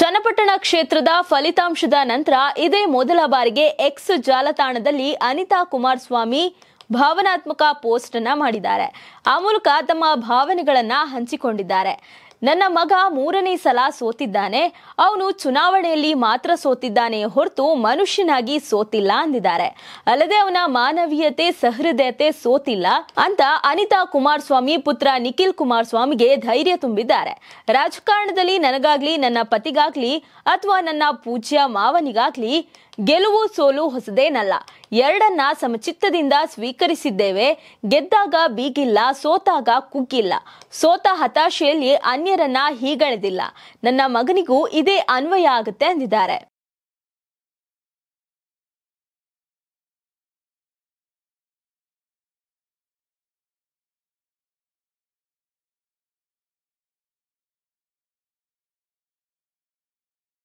ಚನ್ನಪಟ್ಟಣ ಕ್ಷೇತ್ರದ ಫಲಿತಾಂಶದ ನಂತರ ಇದೇ ಮೊದಲ ಬಾರಿಗೆ ಎಕ್ಸ್ ಜಾಲತಾಣದಲ್ಲಿ ಅನಿತಾ ಕುಮಾರಸ್ವಾಮಿ ಭಾವನಾತ್ಮಕ ಪೋಸ್ಟ್ ಅನ್ನ ಮಾಡಿದ್ದಾರೆ ಆ ಮೂಲಕ ತಮ್ಮ ಭಾವನೆಗಳನ್ನ ಹಂಚಿಕೊಂಡಿದ್ದಾರೆ ನನ್ನ ಮಗ ಮೂರನೇ ಸಲ ಸೋತಿದ್ದಾನೆ ಅವನು ಚುನಾವಣೆಯಲ್ಲಿ ಮಾತ್ರ ಸೋತಿದ್ದಾನೆ ಹೊರತು ಮನುಷ್ಯನಾಗಿ ಸೋತಿಲ್ಲ ಅಂದಿದ್ದಾರೆ ಅಲ್ಲದೆ ಅವನ ಮಾನವೀಯತೆ ಸಹೃದಯತೆ ಸೋತಿಲ್ಲ ಅಂತ ಅನಿತಾ ಕುಮಾರಸ್ವಾಮಿ ಪುತ್ರ ನಿಖಿಲ್ ಕುಮಾರಸ್ವಾಮಿಗೆ ಧೈರ್ಯ ತುಂಬಿದ್ದಾರೆ ರಾಜಕಾರಣದಲ್ಲಿ ನನಗಾಗ್ಲಿ ನನ್ನ ಪತಿಗಾಗ್ಲಿ ಅಥವಾ ನನ್ನ ಪೂಜ್ಯ ಮಾವನಿಗಾಗ್ಲಿ ಗೆಲುವು ಸೋಲು ಹೊಸದೇನಲ್ಲ ಎರಡನ್ನ ಸಮಚಿತ್ತದಿಂದ ಸ್ವೀಕರಿಸಿದ್ದೇವೆ ಗೆದ್ದಾಗ ಬೀಗಿಲ್ಲ ಸೋತಾಗ ಕುಗ್ಗಿಲ್ಲ ಸೋತ ಹತಾಶೆಯಲ್ಲಿ ಅನ್ಯರನ್ನ ಹೀಗಳೆದಿಲ್ಲ ನನ್ನ ಮಗನಿಗೂ ಇದೇ ಅನ್ವಯ ಆಗುತ್ತೆ ಅಂದಿದ್ದಾರೆ